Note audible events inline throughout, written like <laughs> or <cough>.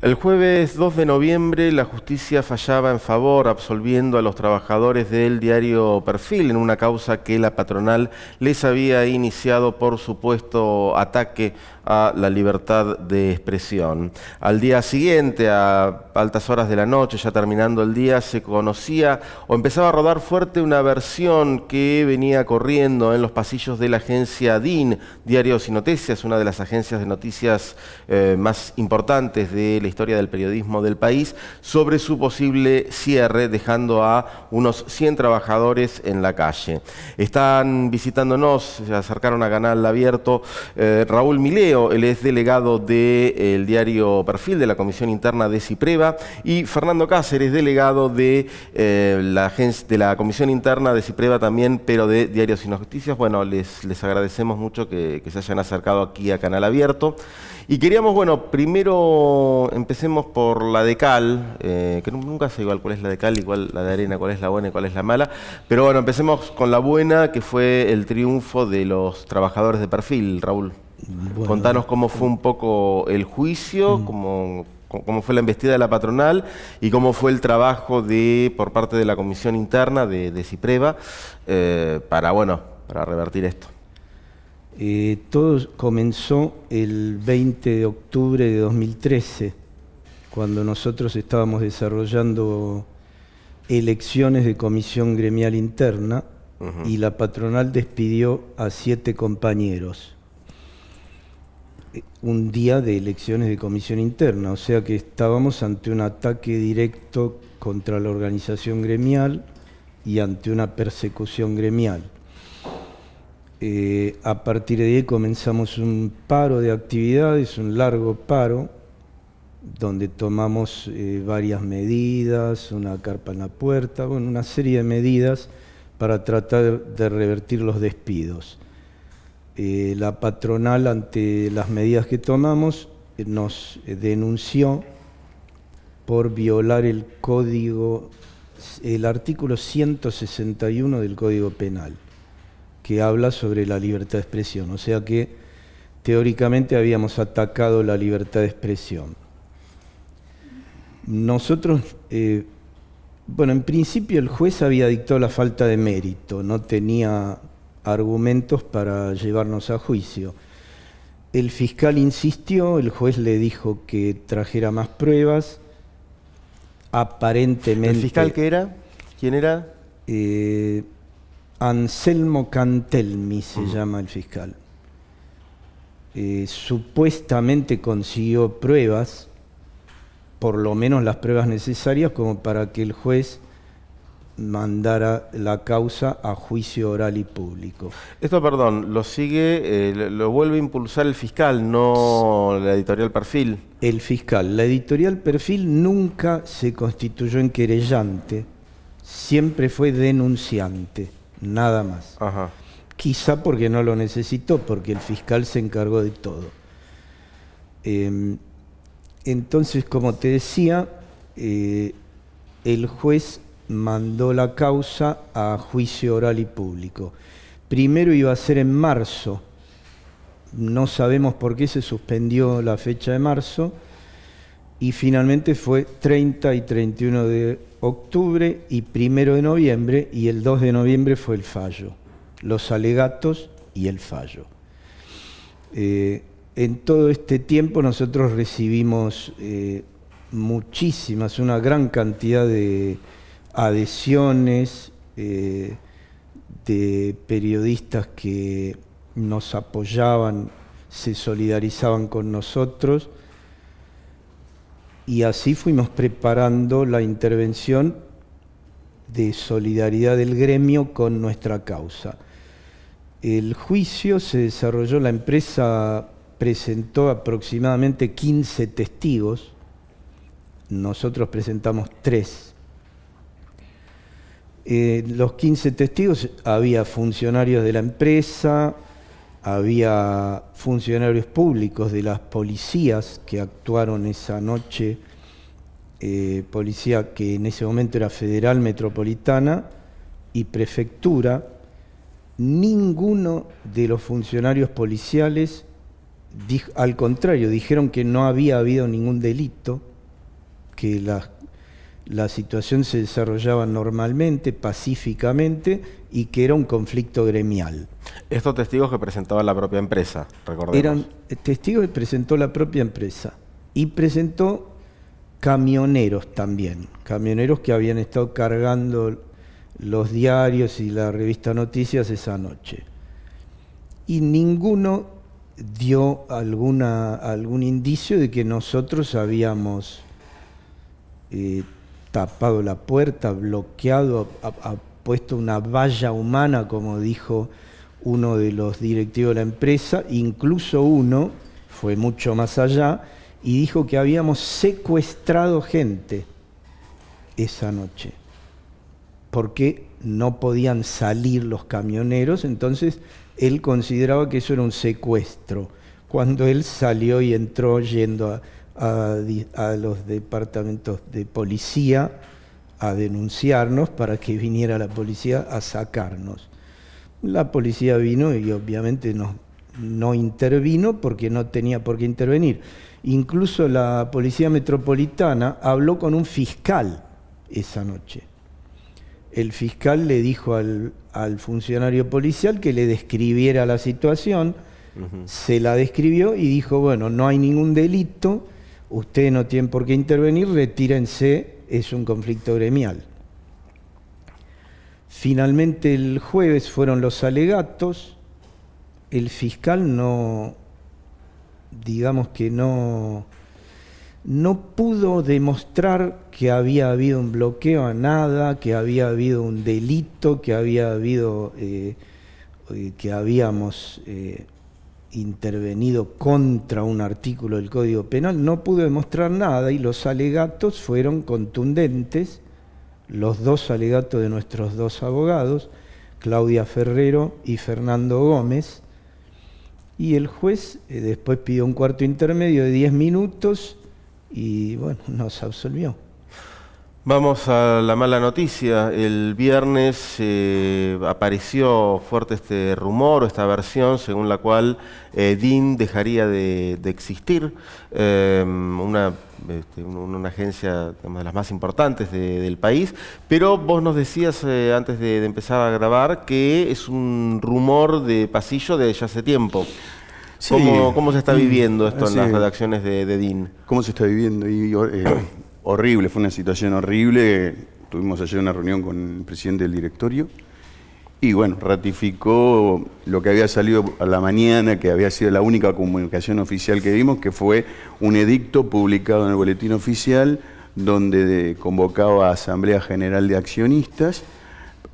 El jueves 2 de noviembre la justicia fallaba en favor, absolviendo a los trabajadores del diario Perfil en una causa que la patronal les había iniciado por supuesto ataque a la libertad de expresión. Al día siguiente, a altas horas de la noche, ya terminando el día, se conocía o empezaba a rodar fuerte una versión que venía corriendo en los pasillos de la agencia DIN, Diarios y Noticias, una de las agencias de noticias eh, más importantes de la historia del periodismo del país, sobre su posible cierre, dejando a unos 100 trabajadores en la calle. Están visitándonos, se acercaron a Canal Abierto, eh, Raúl Mileo, él es delegado del diario Perfil de la Comisión Interna de Cipreva, y Fernando Cáceres, delegado de, eh, la, de la Comisión Interna de Cipreva también, pero de Diarios Sin Justicias. Bueno, les, les agradecemos mucho que, se hayan acercado aquí a Canal Abierto. Y queríamos, bueno, primero empecemos por la decal, eh, que nunca sé igual cuál es la de cal y cuál la de arena, cuál es la buena y cuál es la mala. Pero bueno, empecemos con la buena, que fue el triunfo de los trabajadores de perfil, Raúl. Contanos cómo fue un poco el juicio, mm. cómo, fue la investida de la patronal y cómo fue el trabajo de por parte de la comisión interna de, Cipreva eh, para, bueno, para revertir esto. Eh, todo comenzó el 20 de octubre de 2013, cuando nosotros estábamos desarrollando elecciones de comisión gremial interna y la patronal despidió a siete compañeros un día de elecciones de comisión interna, o sea que estábamos ante un ataque directo contra la organización gremial y ante una persecución gremial. Eh, a partir de ahí comenzamos un paro de actividades, un largo paro, donde tomamos eh, varias medidas, una carpa en la puerta, bueno, una serie de medidas para tratar de revertir los despidos. Eh, la patronal ante las medidas que tomamos eh, nos eh, denunció por violar el código, el artículo 161 del Código Penal, que habla sobre la libertad de expresión. O sea que teóricamente habíamos atacado la libertad de expresión. Nosotros, bueno, en principio el juez había dictado la falta de mérito, no tenía argumentos para llevarnos a juicio. El fiscal insistió, el juez le dijo que trajera más pruebas, aparentemente... ¿El fiscal qué era? ¿Quién era? Eh, Anselmo Cantelmi se mm. llama el fiscal. Eh, supuestamente consiguió pruebas, por lo menos las pruebas necesarias como para que el juez mandara la causa a juicio oral y público. Esto, perdón, lo sigue, eh, lo vuelve a impulsar el fiscal, no la editorial Perfil. El fiscal. La editorial Perfil nunca se constituyó en querellante, siempre fue denunciante, nada más. Quizá porque no lo necesitó, porque el fiscal se encargó de todo. Em, entonces, como te decía, eh, el juez mandó la causa a juicio oral y público. Primero iba a ser en marzo, no sabemos por qué se suspendió la fecha de marzo, y finalmente fue 30 y 31 de octubre y 1 de noviembre, y el 2 de noviembre fue el fallo, los alegatos y el fallo. Eh, en todo este tiempo nosotros recibimos eh, muchísimas, una gran cantidad de adhesiones eh, de periodistas que nos apoyaban, se solidarizaban con nosotros y así fuimos preparando la intervención de solidaridad del gremio con nuestra causa. El juicio se desarrolló, la empresa presentó aproximadamente 15 testigos, nosotros presentamos tres eh, los 15 testigos había funcionarios de la empresa, había funcionarios públicos de las policías que actuaron esa noche, eh, policía que en ese momento era federal, metropolitana y prefectura. Ninguno de los funcionarios policiales, al contrario, dijeron que no había habido ningún delito, que las la situación se desarrollaba normalmente, pacíficamente y que era un conflicto gremial. Estos testigos que presentaba la propia empresa, recordemos. Eran testigos que presentó la propia empresa y presentó camioneros también, camioneros que habían estado cargando los diarios y la revista Noticias esa noche. Y ninguno dio alguna, algún indicio de que nosotros habíamos eh, tapado la puerta, bloqueado, ha, puesto una valla humana, como dijo uno de los directivos de la empresa, incluso uno fue mucho más allá y dijo que habíamos secuestrado gente esa noche, porque no podían salir los camioneros, entonces él consideraba que eso era un secuestro, cuando él salió y entró yendo a, a, los departamentos de policía a denunciarnos para que viniera la policía a sacarnos. La policía vino y obviamente no, no intervino porque no tenía por qué intervenir. Incluso la policía metropolitana habló con un fiscal esa noche. El fiscal le dijo al, funcionario policial que le describiera la situación, se la describió y dijo, bueno, no hay ningún delito, usted no tiene por qué intervenir, retírense, es un conflicto gremial. Finalmente el jueves fueron los alegatos, el fiscal no, digamos que no, no pudo demostrar que había habido un bloqueo a nada, que había habido un delito, que había habido, eh, eh, que habíamos eh, intervenido contra un artículo del Código Penal, no pudo demostrar nada y los alegatos fueron contundentes, los dos alegatos de nuestros dos abogados, Claudia Ferrero y Fernando Gómez, y el juez eh, después pidió un cuarto intermedio de 10 minutos y bueno, nos absolvió. Vamos a la mala noticia. El viernes eh, apareció fuerte este rumor o esta versión según la cual eh, DIN dejaría de, existir. Em, una, este, una, agencia de las más importantes del país. Pero vos nos decías eh, antes de, empezar a grabar que es un rumor de pasillo de ya hace tiempo. ¿Cómo, se está mm. viviendo esto en las redacciones de, DIN? ¿Cómo se está viviendo? Y, horrible, fue una situación horrible. Tuvimos ayer una reunión con el presidente del directorio y bueno, ratificó lo que había salido a la mañana, que había sido la única comunicación oficial que vimos, que fue un edicto publicado en el boletín oficial donde convocaba a Asamblea General de Accionistas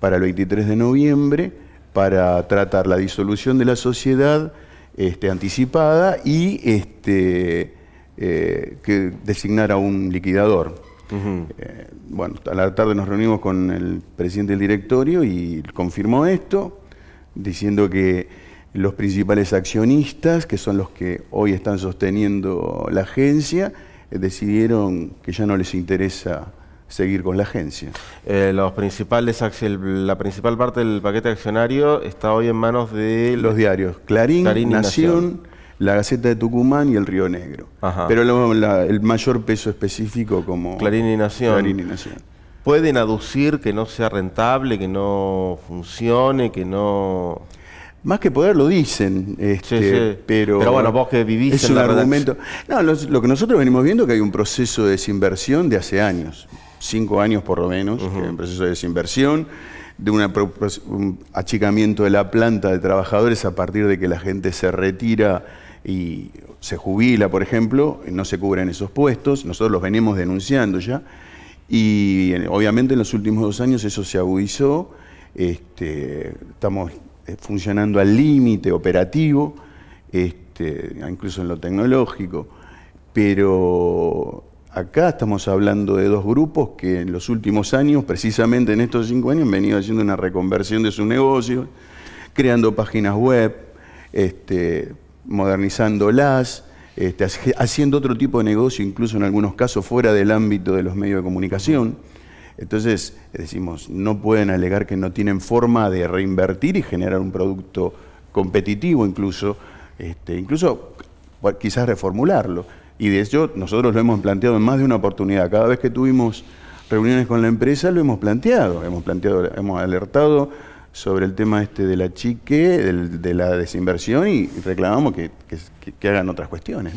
para el 23 de noviembre para tratar la disolución de la sociedad este, anticipada y este, eh, que designara un liquidador. Eh, bueno, a la tarde nos reunimos con el presidente del directorio y confirmó esto, diciendo que los principales accionistas, que son los que hoy están sosteniendo la agencia, eh, decidieron que ya no les interesa seguir con la agencia. Eh, los principales la principal parte del paquete accionario está hoy en manos de los diarios Clarín, Nación, la Gaceta de Tucumán y el Río Negro. Pero el mayor peso específico como Clarín y Nación. ¿Pueden aducir que no sea rentable, que no funcione, que no...? Más que poder lo dicen, este, Pero, bueno, vos que vivís un argumento. No, lo que nosotros venimos viendo es que hay un proceso de desinversión de hace años, cinco años por lo menos, un proceso de desinversión, de un achicamiento de la planta de trabajadores a partir de que la gente se retira y se jubila, por ejemplo, no se cubren esos puestos, nosotros los venimos denunciando ya, y obviamente en los últimos dos años eso se agudizó, este, estamos eh, funcionando al límite operativo, este, incluso en lo tecnológico, pero acá estamos hablando de dos grupos que en los últimos años, precisamente en estos cinco años, han venido haciendo una reconversión de su negocio, creando páginas web, este, modernizándolas, este, haciendo otro tipo de negocio, incluso en algunos casos fuera del ámbito de los medios de comunicación. Entonces, decimos, no pueden alegar que no tienen forma de reinvertir y generar un producto competitivo incluso, este, incluso quizás reformularlo. Y de hecho, nosotros lo hemos planteado en más de una oportunidad. Cada vez que tuvimos reuniones con la empresa, lo hemos planteado. Hemos planteado, hemos alertado sobre el tema este de la chique, de la desinversión y reclamamos que, que, hagan otras cuestiones.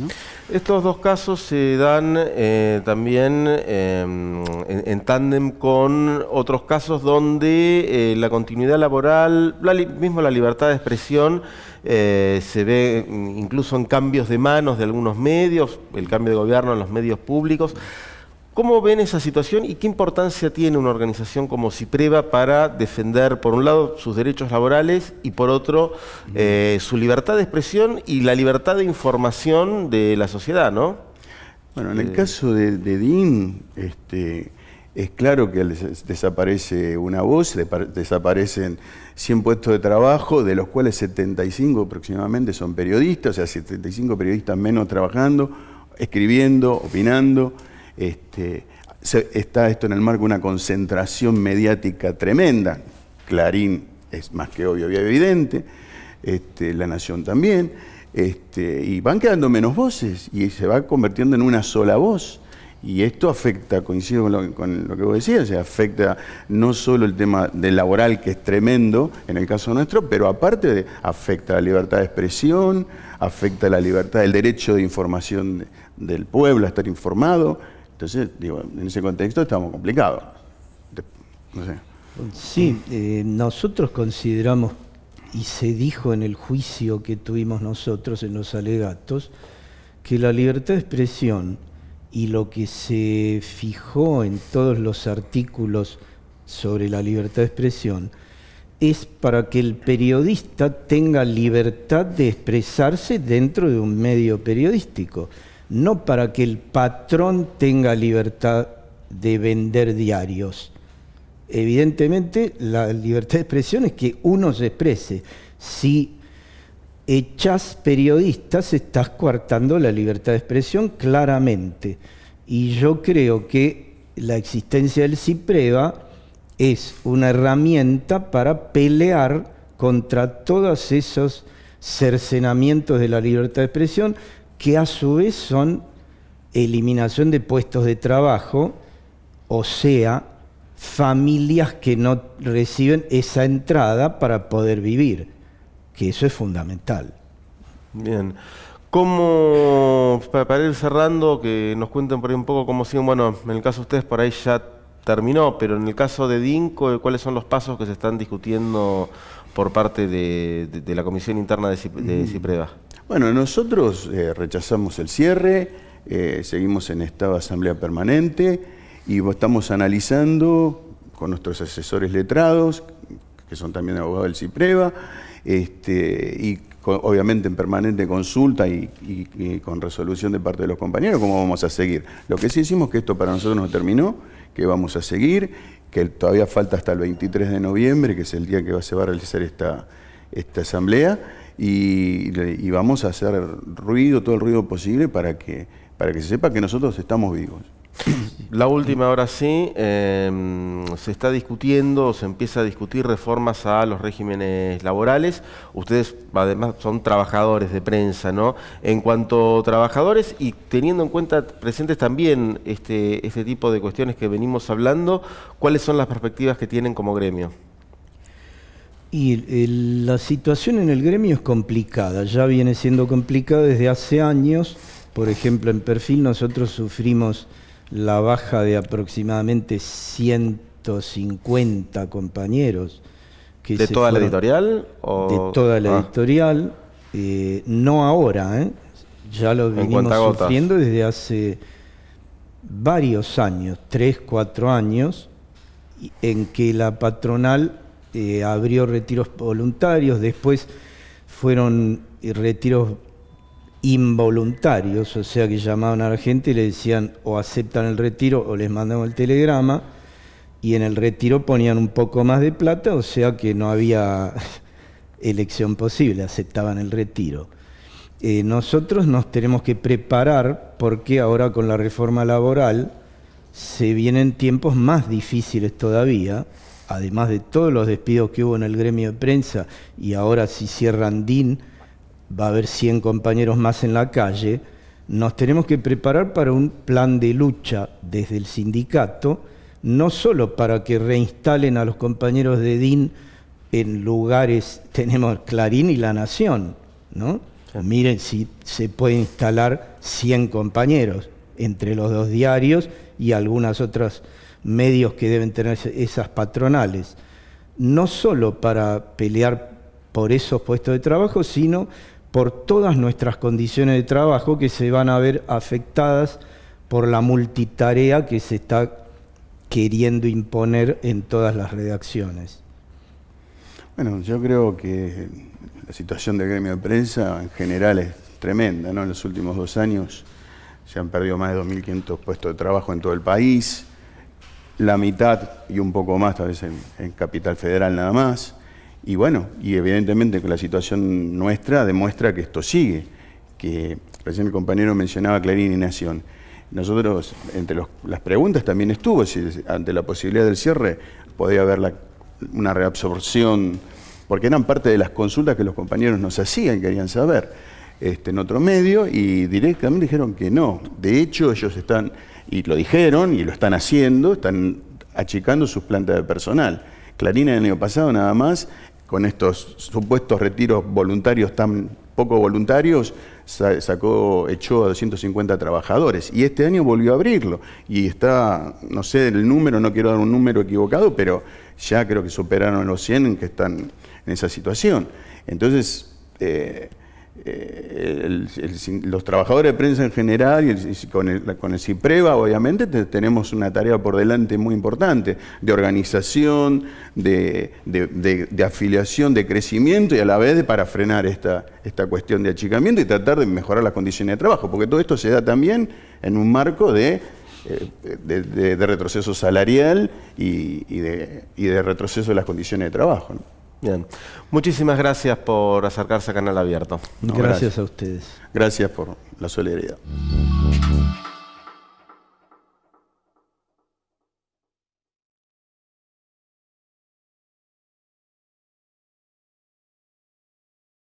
Estos dos casos se dan eh, también em, en, tándem con otros casos donde eh, la continuidad laboral, mismo la libertad de expresión, eh, se ve incluso en cambios de manos de algunos medios, el cambio de gobierno en los medios públicos. ¿Cómo ven esa situación y qué importancia tiene una organización como CIPREVA para defender, por un lado, sus derechos laborales y, por otro, eh, su libertad de expresión y la libertad de información de la sociedad, ¿no? Bueno, en el eh. caso de, de DIN, este, es claro que desaparece una voz, desaparecen 100 puestos de trabajo, de los cuales 75 aproximadamente son periodistas, o sea, 75 periodistas menos trabajando, escribiendo, opinando. Este, está esto en el marco de una concentración mediática tremenda. Clarín es más que obvio y evidente, este, La Nación también, este, y van quedando menos voces y se va convirtiendo en una sola voz. Y esto afecta, coincido con lo, que vos decías, afecta no solo el tema del laboral, que es tremendo en el caso nuestro, pero aparte de, afecta la libertad de expresión, afecta la libertad, el derecho de información del pueblo a estar informado, entonces, digo, en ese contexto estamos complicados. Sí, eh, nosotros consideramos, y se dijo en el juicio que tuvimos nosotros en los alegatos, que la libertad de expresión y lo que se fijó en todos los artículos sobre la libertad de expresión es para que el periodista tenga libertad de expresarse dentro de un medio periodístico no para que el patrón tenga libertad de vender diarios. Evidentemente, la libertad de expresión es que uno se exprese. Si echas periodistas, estás coartando la libertad de expresión claramente. Y yo creo que la existencia del CIPREVA es una herramienta para pelear contra todos esos cercenamientos de la libertad de expresión que a su vez son eliminación de puestos de trabajo, o sea, familias que no reciben esa entrada para poder vivir, que eso es fundamental. Bien. ¿Cómo, para ir cerrando, que nos cuenten por ahí un poco cómo siguen, bueno, en el caso de ustedes por ahí ya terminó, pero en el caso de DINCO, eh, ¿cuáles son los pasos que se están discutiendo por parte de, la Comisión Interna de, de mm. Cipreva? Bueno, nosotros eh, rechazamos el cierre, eh, seguimos en esta asamblea permanente y estamos analizando con nuestros asesores letrados, que son también abogados del CIPREVA, este, y obviamente en permanente consulta y, con resolución de parte de los compañeros, cómo vamos a seguir. Lo que sí hicimos es que esto para nosotros no terminó, que vamos a seguir, que todavía falta hasta el 23 de noviembre, que es el día que va a, se va a realizar esta asamblea, y, vamos a hacer ruido, todo el ruido posible para que, para que se sepa que nosotros estamos vivos. La última, ahora sí, em, se está discutiendo, se empieza a discutir reformas a los regímenes laborales. Ustedes además son trabajadores de prensa, ¿no? En cuanto a trabajadores y teniendo en cuenta presentes también este, este tipo de cuestiones que venimos hablando, ¿cuáles son las perspectivas que tienen como gremio? Y la situación en el gremio es complicada, ya viene siendo complicada desde hace años. Por ejemplo, en perfil nosotros sufrimos la baja de aproximadamente 150 compañeros. Que ¿De toda la editorial? De toda la ah. editorial. Eh, no ahora, ¿eh? ya lo venimos sufriendo desde hace varios años, tres, cuatro años, en que la patronal eh, abrió retiros voluntarios, después fueron eh, retiros involuntarios, o sea que llamaban a la gente y le decían o aceptan el retiro o les mandamos el telegrama y en el retiro ponían un poco más de plata, o sea que no había <laughs> elección posible, aceptaban el retiro. Eh, nosotros nos tenemos que preparar porque ahora con la reforma laboral se vienen tiempos más difíciles todavía además de todos los despidos que hubo en el gremio de prensa, y ahora si cierran DIN, va a haber 100 compañeros más en la calle, nos tenemos que preparar para un plan de lucha desde el sindicato, no solo para que reinstalen a los compañeros de DIN en lugares, <laughs> tenemos Clarín y La Nación, ¿no? Miren si se puede instalar 100 compañeros entre los dos diarios y algunas otras medios que deben tener esas patronales, no solo para pelear por esos puestos de trabajo, sino por todas nuestras condiciones de trabajo que se van a ver afectadas por la multitarea que se está queriendo imponer en todas las redacciones. Bueno, yo creo que la situación del gremio de prensa en general es tremenda, ¿no? En los últimos dos años se han perdido más de 2.500 puestos de trabajo en todo el país, la mitad y un poco más, tal vez en, Capital Federal nada más. Y bueno, y evidentemente que la situación nuestra demuestra que esto sigue, que recién el compañero mencionaba Clarín y Nación. Nosotros, entre las preguntas también estuvo, si ante la posibilidad del cierre podía haber una reabsorción, porque eran parte de las consultas que los compañeros nos hacían, querían saber, este, en otro medio, y directamente dijeron que no. De hecho, ellos están y lo dijeron y lo están haciendo, están achicando sus plantas de personal. clarina el año pasado nada más, con estos supuestos retiros voluntarios tan poco voluntarios, sacó, echó a 250 trabajadores. Y este año volvió a abrirlo. Y está, no sé el número, no quiero dar un número equivocado, pero ya creo que superaron los 100 que están en esa situación. Entonces, eh, eh, los trabajadores de prensa en general y, con, el, CIPREVA, obviamente, tenemos una tarea por delante muy importante de organización, de, afiliación, de crecimiento y a la vez para frenar esta, cuestión de achicamiento y tratar de mejorar las condiciones de trabajo, porque todo esto se da también en un marco de eh, retroceso salarial y, de, retroceso de las condiciones de trabajo. Bien. Muchísimas gracias por acercarse a Canal Abierto. gracias a ustedes. Gracias por la solidaridad.